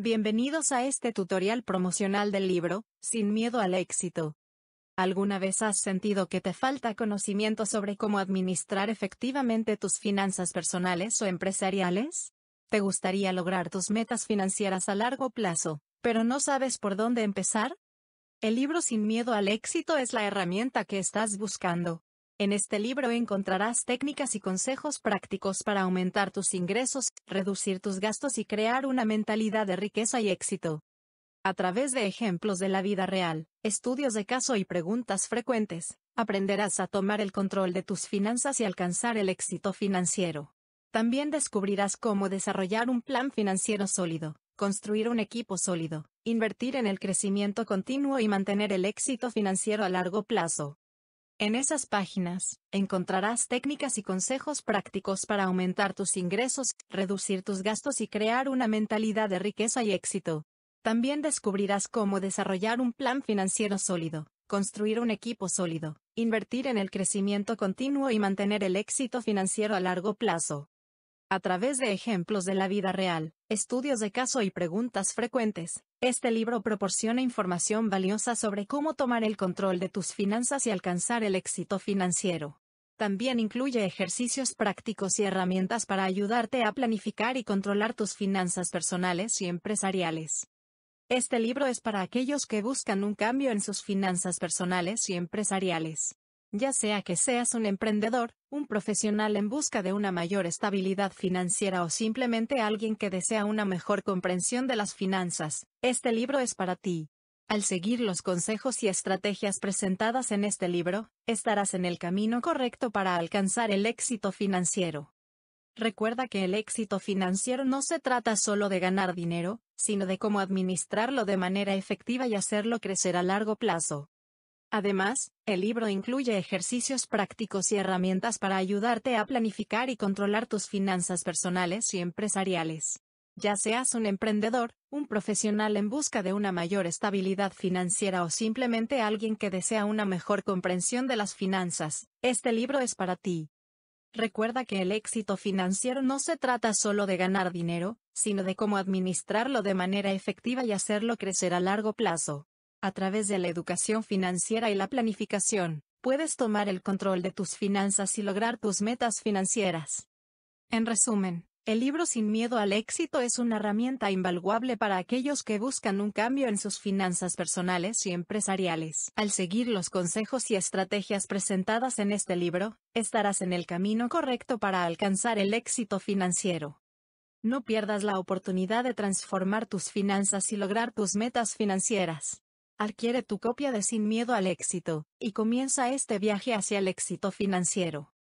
Bienvenidos a este tutorial promocional del libro, Sin miedo al éxito. ¿Alguna vez has sentido que te falta conocimiento sobre cómo administrar efectivamente tus finanzas personales o empresariales? ¿Te gustaría lograr tus metas financieras a largo plazo, pero no sabes por dónde empezar? El libro Sin miedo al éxito es la herramienta que estás buscando. En este libro encontrarás técnicas y consejos prácticos para aumentar tus ingresos, reducir tus gastos y crear una mentalidad de riqueza y éxito. A través de ejemplos de la vida real, estudios de caso y preguntas frecuentes, aprenderás a tomar el control de tus finanzas y alcanzar el éxito financiero. También descubrirás cómo desarrollar un plan financiero sólido, construir un equipo sólido, invertir en el crecimiento continuo y mantener el éxito financiero a largo plazo. En esas páginas, encontrarás técnicas y consejos prácticos para aumentar tus ingresos, reducir tus gastos y crear una mentalidad de riqueza y éxito. También descubrirás cómo desarrollar un plan financiero sólido, construir un equipo sólido, invertir en el crecimiento continuo y mantener el éxito financiero a largo plazo. A través de ejemplos de la vida real, estudios de caso y preguntas frecuentes, este libro proporciona información valiosa sobre cómo tomar el control de tus finanzas y alcanzar el éxito financiero. También incluye ejercicios prácticos y herramientas para ayudarte a planificar y controlar tus finanzas personales y empresariales. Este libro es para aquellos que buscan un cambio en sus finanzas personales y empresariales. Ya sea que seas un emprendedor, un profesional en busca de una mayor estabilidad financiera o simplemente alguien que desea una mejor comprensión de las finanzas, este libro es para ti. Al seguir los consejos y estrategias presentadas en este libro, estarás en el camino correcto para alcanzar el éxito financiero. Recuerda que el éxito financiero no se trata solo de ganar dinero, sino de cómo administrarlo de manera efectiva y hacerlo crecer a largo plazo. Además, el libro incluye ejercicios prácticos y herramientas para ayudarte a planificar y controlar tus finanzas personales y empresariales. Ya seas un emprendedor, un profesional en busca de una mayor estabilidad financiera o simplemente alguien que desea una mejor comprensión de las finanzas, este libro es para ti. Recuerda que el éxito financiero no se trata solo de ganar dinero, sino de cómo administrarlo de manera efectiva y hacerlo crecer a largo plazo. A través de la educación financiera y la planificación, puedes tomar el control de tus finanzas y lograr tus metas financieras. En resumen, el libro Sin miedo al éxito es una herramienta invaluable para aquellos que buscan un cambio en sus finanzas personales y empresariales. Al seguir los consejos y estrategias presentadas en este libro, estarás en el camino correcto para alcanzar el éxito financiero. No pierdas la oportunidad de transformar tus finanzas y lograr tus metas financieras. Adquiere tu copia de Sin Miedo al Éxito, y comienza este viaje hacia el éxito financiero.